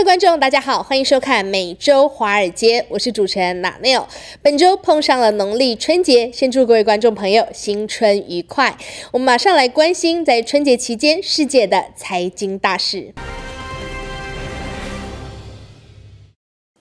各位观众，大家好，欢迎收看每周华尔街，我是主持人拉内 l 本周碰上了农历春节，先祝各位观众朋友新春愉快。我们马上来关心在春节期间世界的财经大事。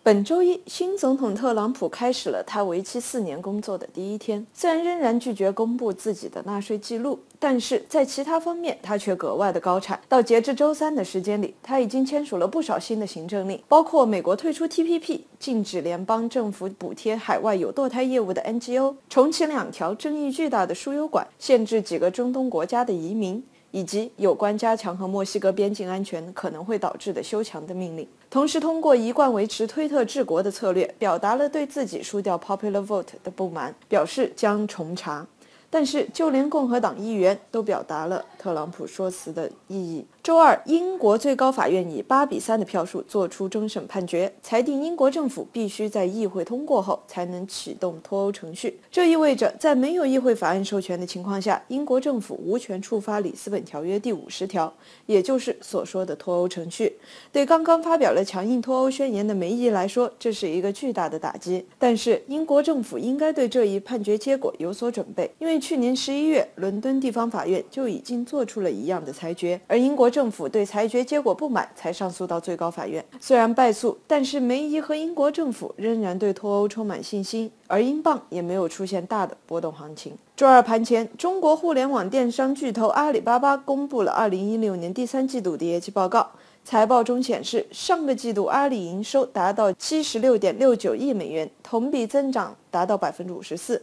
本周一，新总统特朗普开始了他为期四年工作的第一天。虽然仍然拒绝公布自己的纳税记录，但是在其他方面，他却格外的高产。到截至周三的时间里，他已经签署了不少新的行政令，包括美国退出 T P P、禁止联邦政府补贴海外有堕胎业务的 N G O、重启两条争议巨大的输油管、限制几个中东国家的移民。以及有关加强和墨西哥边境安全可能会导致的修墙的命令，同时通过一贯维持推特治国的策略，表达了对自己输掉 popular vote 的不满，表示将重查。但是，就连共和党议员都表达了特朗普说辞的意义。周二，英国最高法院以八比三的票数作出终审判决，裁定英国政府必须在议会通过后才能启动脱欧程序。这意味着，在没有议会法案授权的情况下，英国政府无权触发《里斯本条约》第五十条，也就是所说的脱欧程序。对刚刚发表了强硬脱欧宣言的梅姨来说，这是一个巨大的打击。但是，英国政府应该对这一判决结果有所准备，因为。去年十一月，伦敦地方法院就已经做出了一样的裁决，而英国政府对裁决结果不满，才上诉到最高法院。虽然败诉，但是梅姨和英国政府仍然对脱欧充满信心，而英镑也没有出现大的波动行情。周二盘前，中国互联网电商巨头阿里巴巴公布了二零一六年第三季度的业绩报告，财报中显示，上个季度阿里营收达到七十六点六九亿美元，同比增长达到百分之五十四。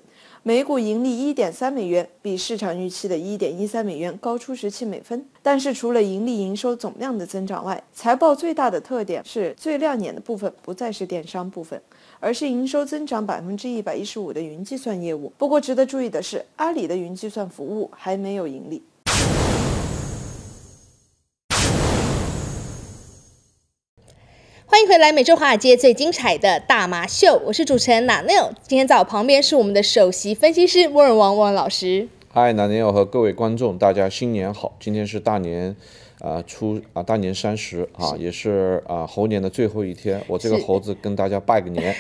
每股盈利一点三美元，比市场预期的一点一三美元高出十七美分。但是除了盈利营收总量的增长外，财报最大的特点是最亮眼的部分不再是电商部分，而是营收增长百分之一百一十五的云计算业务。不过值得注意的是，阿里的云计算服务还没有盈利。欢迎回来，美洲华尔街最精彩的大麻秀，我是主持人娜妞。今天在我旁边是我们的首席分析师沃尔王旺老师。嗨，娜妞和各位观众，大家新年好！今天是大年啊初啊大年三十啊，也是啊猴年的最后一天，我这个猴子跟大家拜个年。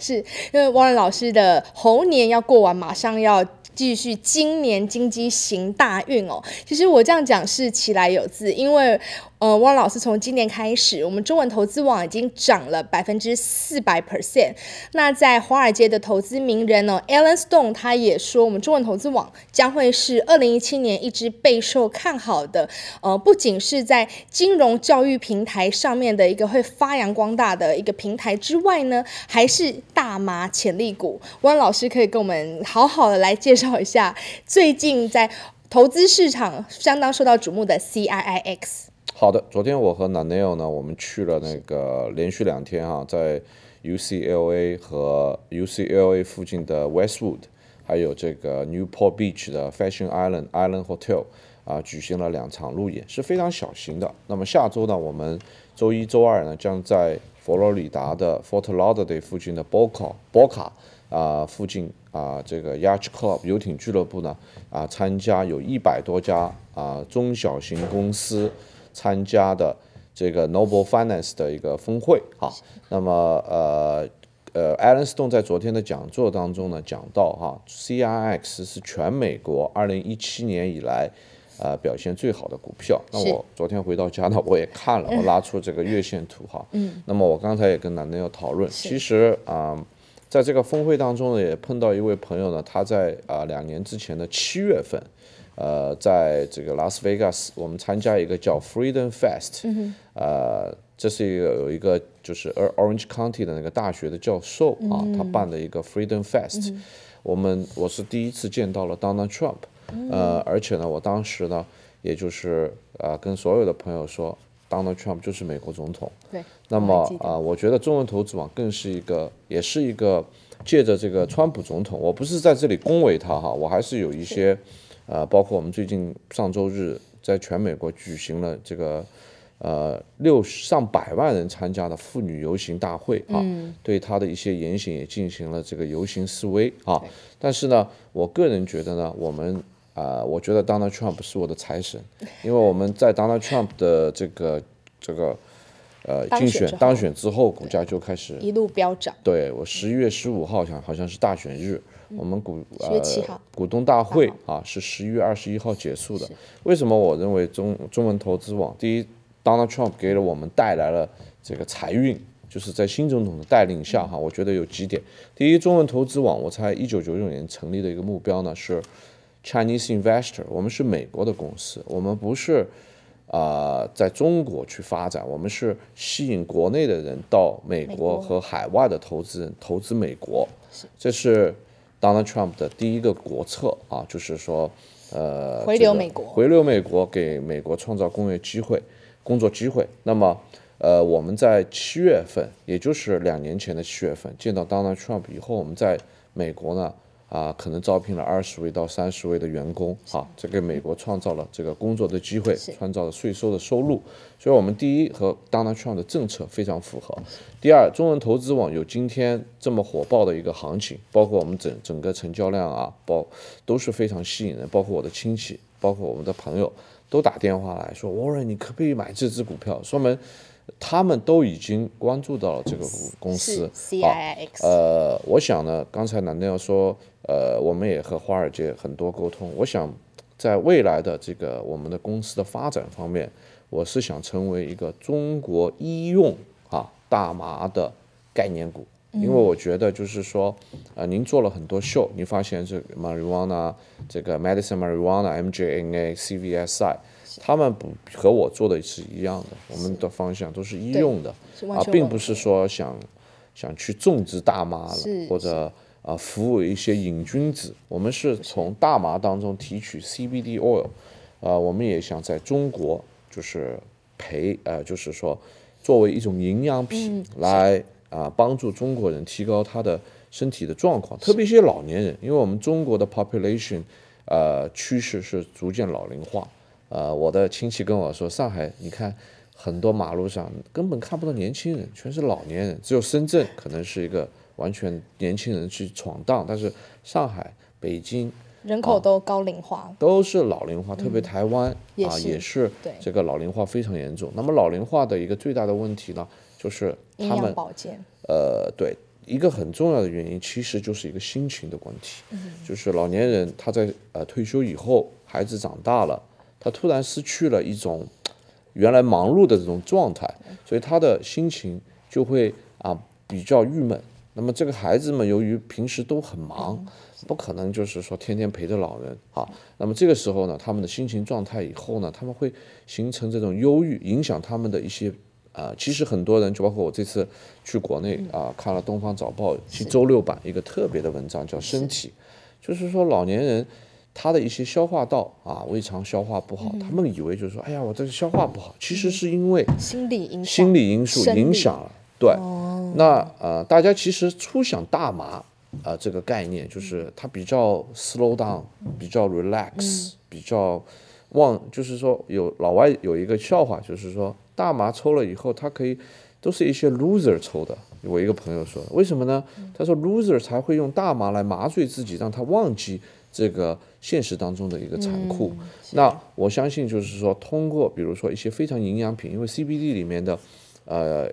是因为汪老师的猴年要过完，马上要继续今年金鸡行大运哦。其实我这样讲是起来有字，因为呃，汪老师从今年开始，我们中文投资网已经涨了百分之四百 percent。那在华尔街的投资名人呢，Alan Stone 他也说，我们中文投资网将会是二零一七年一直备受看好的呃，不仅是在金融教育平台上面的一个会发扬光大的一个平台之外呢，还是。大麻潜力股，汪老师可以跟我们好好的来介绍一下最近在投资市场相当受到瞩目的 CIIX。好的，昨天我和 n a n e l 呢，我们去了那个连续两天啊，在 UCLA 和 UCLA 附近的 Westwood，还有这个 Newport Beach 的 Fashion Island Island Hotel 啊，举行了两场路演，是非常小型的。那么下周呢，我们周一周二呢，将在佛罗里达的 Fort Lauderdale 附近的 Boca Boca 啊，附近啊，这个 Yacht Club 游艇俱乐部呢啊，参加有一百多家啊中小型公司参加的这个 Noble Finance 的一个峰会啊。那么呃呃，艾伦斯顿在昨天的讲座当中呢，讲到哈，CRIX 是全美国二零一七年以来。呃，表现最好的股票。那我昨天回到家呢，我也看了，我拉出这个月线图哈。嗯。那么我刚才也跟楠楠要讨论，其实啊，在这个峰会当中呢，也碰到一位朋友呢，他在啊两年之前的七月份，呃，在这个拉斯维加斯，我们参加一个叫 Freedom Fest。嗯呃，这是一个有一个就是 Orange County 的那个大学的教授啊，他办的一个 Freedom Fest。嗯我们我是第一次见到了 Donald Trump。呃，而且呢，我当时呢，也就是啊，跟所有的朋友说，Donald Trump 就是美国总统。对。那么啊，我觉得中文投资网更是一个，也是一个借着这个川普总统，我不是在这里恭维他哈，我还是有一些，呃，包括我们最近上周日在全美国举行了这个，呃，六上百万人参加的妇女游行大会啊，对他的一些言行也进行了这个游行示威啊。但是呢，我个人觉得呢，我们。啊，我觉得 Donald Trump 是我的财神，因为我们在 Donald Trump 的这个这个呃竞选当选之后，股价就开始一路飙涨。对我十一月十五号，好像好像是大选日，我们股呃股东大会啊是十一月二十一号结束的。为什么我认为中中文投资网？第一，Donald Trump 给了我们带来了这个财运，就是在新总统的带领下哈，我觉得有几点。第一，中文投资网，我猜一九九九年成立的一个目标呢是。Chinese investor，我们是美国的公司，我们不是啊在中国去发展，我们是吸引国内的人到美国和海外的投资人投资美国，这是 Donald Trump 的第一个国策啊，就是说呃回流美国，回流美国给美国创造工业机会、工作机会。那么呃我们在七月份，也就是两年前的七月份见到 Donald Trump 以后，我们在美国呢。啊，可能招聘了二十位到三十位的员工，哈，这给美国创造了这个工作的机会，创造了税收的收入。所以，我们第一和 Donald Trump 的政策非常符合。第二，中文投资网有今天这么火爆的一个行情，包括我们整整个成交量啊，包都是非常吸引人。包括我的亲戚，包括我们的朋友，都打电话来说，Warren，你可不可以买这只股票？说明。他们都已经关注到了这个公司。CIX。呃，我想呢，刚才南亮说，呃，我们也和华尔街很多沟通。我想在未来的这个我们的公司的发展方面，我是想成为一个中国医用啊大麻的概念股，因为我觉得就是说，呃，您做了很多秀，你您发现这 Marijuana 这个 Medicine Marijuana MJNA CVSI。他们不和我做的是一样的，我们的方向都是医用的啊，并不是说想想去种植大麻了，或者啊服务一些瘾君子。我们是从大麻当中提取 CBD oil，啊，我们也想在中国就是培呃，就是说作为一种营养品来啊帮助中国人提高他的身体的状况，特别一些老年人，因为我们中国的 population 呃趋势是逐渐老龄化。呃，我的亲戚跟我说，上海你看，很多马路上根本看不到年轻人，全是老年人。只有深圳可能是一个完全年轻人去闯荡，但是上海、北京人口都高龄化，都是老龄化，特别台湾啊，也是这个老龄化非常严重。那么老龄化的一个最大的问题呢，就是他们呃，对一个很重要的原因，其实就是一个心情的问题，就是老年人他在呃退休以后，孩子长大了。他突然失去了一种原来忙碌的这种状态，所以他的心情就会啊比较郁闷。那么这个孩子们由于平时都很忙，不可能就是说天天陪着老人啊。那么这个时候呢，他们的心情状态以后呢，他们会形成这种忧郁，影响他们的一些啊。其实很多人，就包括我这次去国内啊，看了《东方早报》周六版一个特别的文章，叫《身体》，就是说老年人。他的一些消化道啊，胃肠消化不好，他们以为就是说，哎呀，我这个消化不好，其实是因为心理因素，心理因素影响了。对，那呃，大家其实初想大麻啊这个概念，就是它比较 slow down，比较 relax，比较忘，就是说有老外有一个笑话，就是说大麻抽了以后，它可以都是一些 loser 抽的。我一个朋友说，为什么呢？他说 loser 才会用大麻来麻醉自己，让他忘记。这个现实当中的一个残酷，那我相信就是说，通过比如说一些非常营养品，因为 CBD 里面的，呃。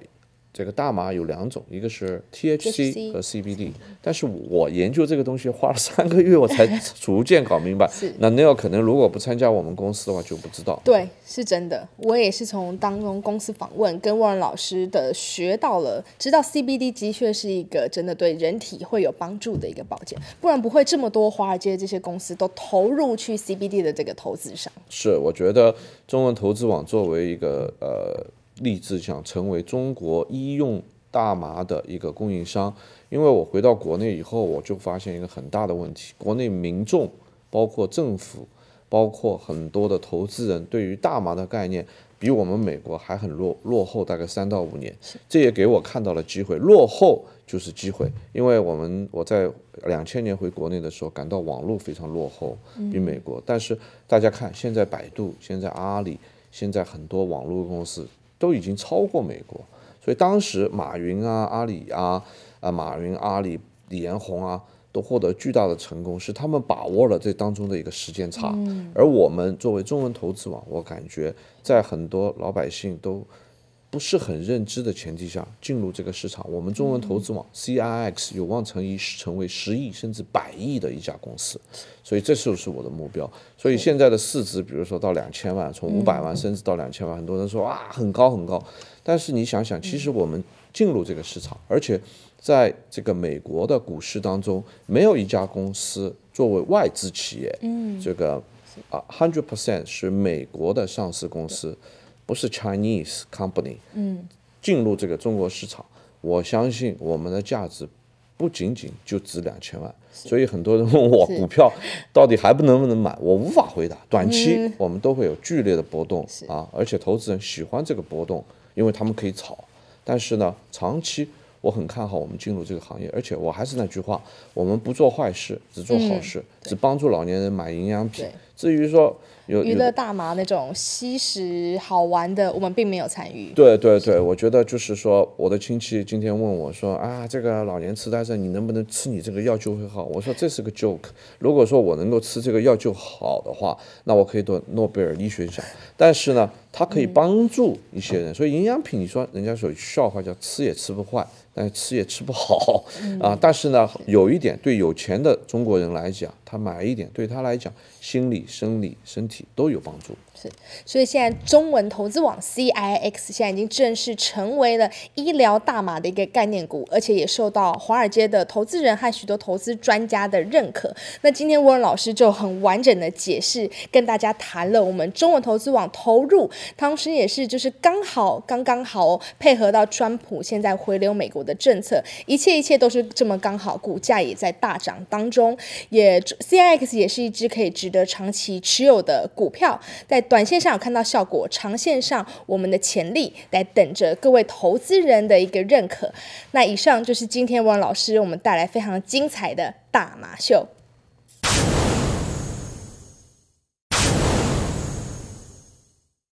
这个大麻有两种，一个是 THC 和 CBD，但是我研究这个东西花了三个月，我才 逐渐搞明白。那 Neil 可能如果不参加我们公司的话，就不知道。对，是真的，我也是从当中公司访问跟汪仁老师的学到了，知道 CBD 的确是一个真的对人体会有帮助的一个保健，不然不会这么多华尔街这些公司都投入去 CBD 的这个投资上。是，我觉得中文投资网作为一个呃。立志想成为中国医用大麻的一个供应商，因为我回到国内以后，我就发现一个很大的问题：国内民众、包括政府、包括很多的投资人，对于大麻的概念比我们美国还很落落后，大概三到五年。这也给我看到了机会，落后就是机会。因为我们我在两千年回国内的时候，感到网络非常落后，比美国。但是大家看，现在百度、现在阿里、现在很多网络公司。都已经超过美国，所以当时马云啊、阿里啊、啊马云、阿里、李彦宏啊，都获得巨大的成功，是他们把握了这当中的一个时间差。而我们作为中文投资网，我感觉在很多老百姓都。不是很认知的前提下进入这个市场，我们中文投资网 CIX 有望成一成为十亿甚至百亿的一家公司，所以这就是我的目标。所以现在的市值，比如说到两千万，从五百万甚至到两千万，很多人说啊很高很高，但是你想想，其实我们进入这个市场，而且在这个美国的股市当中，没有一家公司作为外资企业，这个啊 hundred percent 是美国的上市公司。不是 Chinese company，嗯，进入这个中国市场，我相信我们的价值不仅仅就值两千万。所以很多人问我股票到底还不能不能买，我无法回答。短期我们都会有剧烈的波动啊，而且投资人喜欢这个波动，因为他们可以炒。但是呢，长期我很看好我们进入这个行业，而且我还是那句话，我们不做坏事，只做好事，只帮助老年人买营养品。至于说有娱乐大麻那种吸食好玩的，我们并没有参与。对对对，我觉得就是说，我的亲戚今天问我，说啊，这个老年痴呆症，你能不能吃你这个药就会好？我说这是个 joke。如果说我能够吃这个药就好的话，那我可以得诺贝尔医学奖。但是呢，它可以帮助一些人。所以营养品，你说人家说笑话叫吃也吃不坏，但是吃也吃不好啊。但是呢，有一点对有钱的中国人来讲。他买一点，对他来讲，心理、生理、身体都有帮助。是，所以现在中文投资网 CIX 现在已经正式成为了医疗大麻的一个概念股，而且也受到华尔街的投资人和许多投资专家的认可。那今天沃恩老师就很完整的解释，跟大家谈了我们中文投资网投入，同时也是就是刚好刚刚好配合到川普现在回流美国的政策，一切一切都是这么刚好，股价也在大涨当中，也。CIX 也是一只可以值得长期持有的股票，在短线上有看到效果，长线上我们的潜力在等着各位投资人的一个认可。那以上就是今天王老师我们带来非常精彩的大马秀。